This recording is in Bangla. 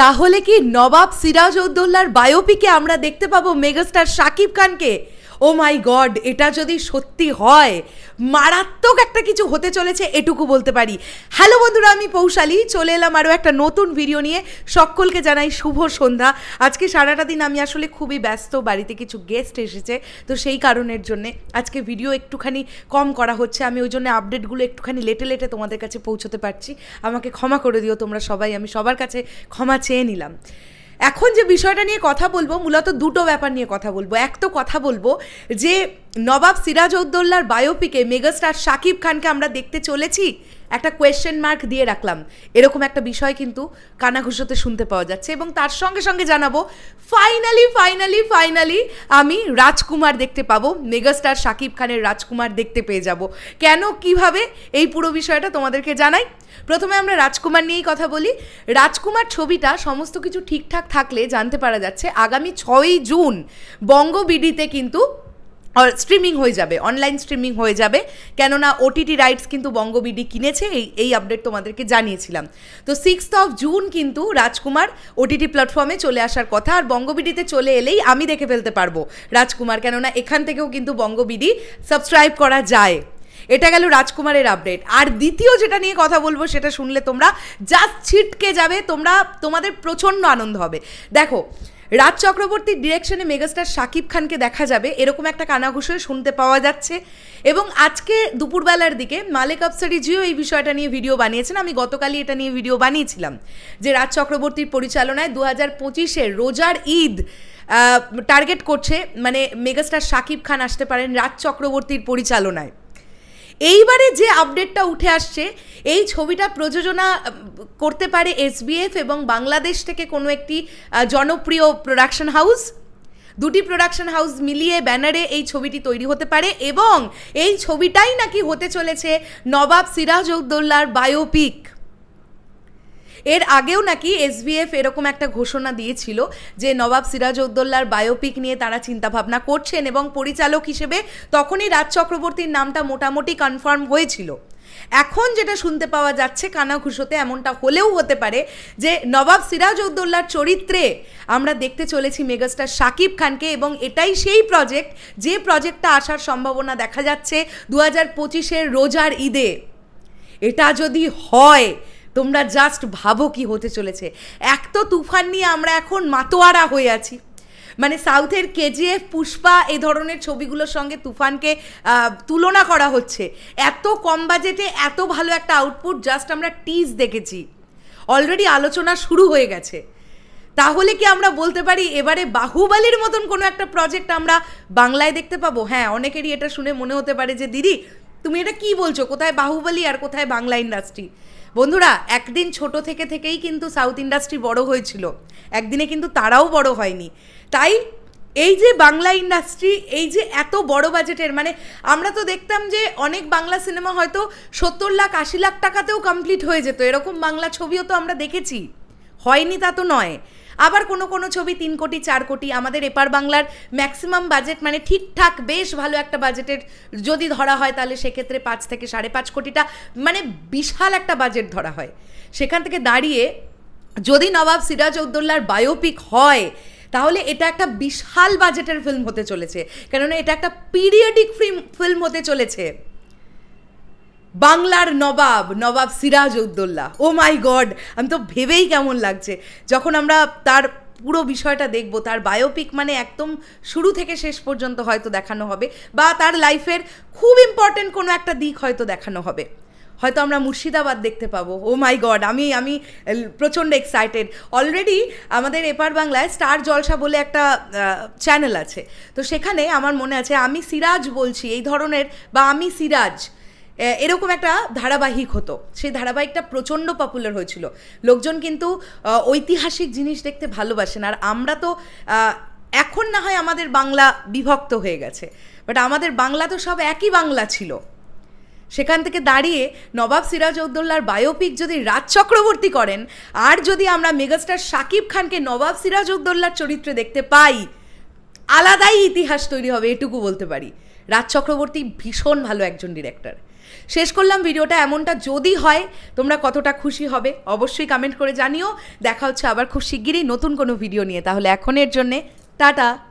তাহলে কি নবাব সিরাজ উদ্দৌলার বায়োপিকে আমরা দেখতে পাবো মেগাস্টার শাকিব খানকে ও মাই গড এটা যদি সত্যি হয় মারাত্মক একটা কিছু হতে চলেছে এটুকু বলতে পারি হ্যালো বন্ধুরা আমি পৌশালী চলে এলাম আরও একটা নতুন ভিডিও নিয়ে সকলকে জানাই শুভ সন্ধ্যা আজকে সারাটা দিন আমি আসলে খুবই ব্যস্ত বাড়িতে কিছু গেস্ট এসেছে তো সেই কারণের জন্যে আজকে ভিডিও একটুখানি কম করা হচ্ছে আমি ওই জন্য আপডেটগুলো একটুখানি লেটে লেটে তোমাদের কাছে পৌঁছতে পারছি আমাকে ক্ষমা করে দিও তোমরা সবাই আমি সবার কাছে ক্ষমা চেয়ে নিলাম এখন যে বিষয়টা নিয়ে কথা বলবো মূলত দুটো ব্যাপার নিয়ে কথা বলবো এক তো কথা বলবো যে নবাব সিরাজ উদ্দোল্লার বায়োপিকে মেগাস্টার শাকিব খানকে আমরা দেখতে চলেছি একটা কোয়েশ্চেন মার্ক দিয়ে রাখলাম এরকম একটা বিষয় কিন্তু কানাঘুষোতে শুনতে পাওয়া যাচ্ছে এবং তার সঙ্গে সঙ্গে জানাবো ফাইনালি ফাইনালি ফাইনালি আমি রাজকুমার দেখতে পাবো মেগাস্টার শাকিব খানের রাজকুমার দেখতে পেয়ে যাব কেন কিভাবে এই পুরো বিষয়টা তোমাদেরকে জানাই প্রথমে আমরা রাজকুমার নিয়েই কথা বলি রাজকুমার ছবিটা সমস্ত কিছু ঠিকঠাক থাকলে জানতে পারা যাচ্ছে আগামী ছয়ই জুন বঙ্গবিডিতে কিন্তু স্ট্রিমিং হয়ে যাবে অনলাইন স্ট্রিমিং হয়ে যাবে কেননা ওটিটি রাইটস কিন্তু বঙ্গবিডি কিনেছে এই এই আপডেট তোমাদেরকে জানিয়েছিলাম তো সিক্সথ অফ জুন কিন্তু রাজকুমার ওটিটি প্ল্যাটফর্মে চলে আসার কথা আর বঙ্গবিডিতে চলে এলেই আমি দেখে ফেলতে পারবো রাজকুমার কেননা এখান থেকেও কিন্তু বঙ্গবিডি সাবস্ক্রাইব করা যায় এটা গেল রাজকুমারের আপডেট আর দ্বিতীয় যেটা নিয়ে কথা বলবো সেটা শুনলে তোমরা জাস্ট ছিটকে যাবে তোমরা তোমাদের প্রচণ্ড আনন্দ হবে দেখো রাজ চক্রবর্তীর ডিরেকশনে মেগাস্টার শাকিব খানকে দেখা যাবে এরকম একটা কানাঘুষে শুনতে পাওয়া যাচ্ছে এবং আজকে দুপুরবেলার দিকে মালেক আফসারি জিও এই বিষয়টা নিয়ে ভিডিও বানিয়েছেন আমি গতকালই এটা নিয়ে ভিডিও বানিয়েছিলাম যে রাজ চক্রবর্তীর পরিচালনায় দু হাজার পঁচিশে রোজার ঈদ টার্গেট করছে মানে মেগাস্টার শাকিব খান আসতে পারেন রাজ চক্রবর্তীর পরিচালনায় এইবারে যে আপডেটটা উঠে আসছে এই ছবিটা প্রযোজনা করতে পারে এসবিএফ এবং বাংলাদেশ থেকে কোনো একটি জনপ্রিয় প্রোডাকশন হাউস দুটি প্রোডাকশন হাউস মিলিয়ে ব্যানারে এই ছবিটি তৈরি হতে পারে এবং এই ছবিটাই নাকি হতে চলেছে নবাব সিরাজউদ্দৌল্লার বায়োপিক এর আগেও নাকি এসবিএফ এরকম একটা ঘোষণা দিয়েছিল যে নবাব সিরাজউদ্দৌলার বায়োপিক নিয়ে তারা চিন্তাভাবনা করছেন এবং পরিচালক হিসেবে তখনই রাজ চক্রবর্তীর নামটা মোটামুটি কনফার্ম হয়েছিল এখন যেটা শুনতে পাওয়া যাচ্ছে কানাঘুষোতে এমনটা হলেও হতে পারে যে নবাব সিরাজউদ্দৌলার চরিত্রে আমরা দেখতে চলেছি মেগাস্টার শাকিব খানকে এবং এটাই সেই প্রজেক্ট যে প্রজেক্টটা আসার সম্ভাবনা দেখা যাচ্ছে দু হাজার পঁচিশের রোজার ঈদে এটা যদি হয় তোমরা জাস্ট ভাবো কি হতে চলেছে এক তো তুফান নিয়ে আমরা এখন মাতোয়ারা হয়ে আছি মানে সাউথের কেজিএফ পুষ্পা এ ধরনের ছবিগুলোর সঙ্গে তুফানকে তুলনা করা হচ্ছে এত কম বাজেটে এত ভালো একটা আউটপুট জাস্ট আমরা টিজ দেখেছি অলরেডি আলোচনা শুরু হয়ে গেছে তাহলে কি আমরা বলতে পারি এবারে বাহুবালির মতন কোনো একটা প্রজেক্ট আমরা বাংলায় দেখতে পাবো হ্যাঁ অনেকেরই এটা শুনে মনে হতে পারে যে দিদি তুমি এটা কি বলছো কোথায় বাহুবালি আর কোথায় বাংলা ইন্ডাস্ট্রি বন্ধুরা একদিন ছোট থেকে থেকেই কিন্তু সাউথ ইন্ডাস্ট্রি বড় হয়েছিল একদিনে কিন্তু তারাও বড় হয়নি তাই এই যে বাংলা ইন্ডাস্ট্রি এই যে এত বড় বাজেটের মানে আমরা তো দেখতাম যে অনেক বাংলা সিনেমা হয়তো সত্তর লাখ আশি লাখ টাকাতেও কমপ্লিট হয়ে যেত এরকম বাংলা ছবিও তো আমরা দেখেছি হয়নি তা তো নয় আবার কোনো কোনো ছবি তিন কোটি চার কোটি আমাদের এপার বাংলার ম্যাক্সিমাম বাজেট মানে ঠিকঠাক বেশ ভালো একটা বাজেটের যদি ধরা হয় তাহলে সেক্ষেত্রে পাঁচ থেকে সাড়ে পাঁচ কোটিটা মানে বিশাল একটা বাজেট ধরা হয় সেখান থেকে দাঁড়িয়ে যদি নবাব সিরাজ উদ্দোল্লার বায়োপিক হয় তাহলে এটা একটা বিশাল বাজেটের ফিল্ম হতে চলেছে কেননা এটা একটা পিরিয়ডিক ফিল্ম ফিল্ম হতে চলেছে বাংলার নবাব নবাব সিরাজ উদ্দৌল্লা ও মাই গড আমি তো ভেবেই কেমন লাগছে যখন আমরা তার পুরো বিষয়টা দেখব তার বায়োপিক মানে একদম শুরু থেকে শেষ পর্যন্ত হয়তো দেখানো হবে বা তার লাইফের খুব ইম্পর্টেন্ট কোনো একটা দিক হয়তো দেখানো হবে হয়তো আমরা মুর্শিদাবাদ দেখতে পাবো ও মাই গড আমি আমি প্রচণ্ড এক্সাইটেড অলরেডি আমাদের এপার বাংলায় স্টার জলসা বলে একটা চ্যানেল আছে তো সেখানে আমার মনে আছে আমি সিরাজ বলছি এই ধরনের বা আমি সিরাজ এরকম একটা ধারাবাহিক হতো সেই ধারাবাহিকটা প্রচণ্ড পপুলার হয়েছিল লোকজন কিন্তু ঐতিহাসিক জিনিস দেখতে ভালোবাসেন আর আমরা তো এখন না হয় আমাদের বাংলা বিভক্ত হয়ে গেছে বাট আমাদের বাংলা তো সব একই বাংলা ছিল সেখান থেকে দাঁড়িয়ে নবাব সিরাজ উদ্দোল্লার বায়োপিক যদি রাজ চক্রবর্তী করেন আর যদি আমরা মেগাস্টার শাকিব খানকে নবাব সিরাজ উদ্দোল্লার চরিত্রে দেখতে পাই আলাদাই ইতিহাস তৈরি হবে এটুকু বলতে পারি রাজ চক্রবর্তী ভীষণ ভালো একজন ডিরেক্টর শেষ করলাম ভিডিওটা এমনটা যদি হয় তোমরা কতটা খুশি হবে অবশ্যই কমেন্ট করে জানিও দেখা হচ্ছে আবার খুব শিগগিরই নতুন কোনো ভিডিও নিয়ে তাহলে এখনের জন্যে টাটা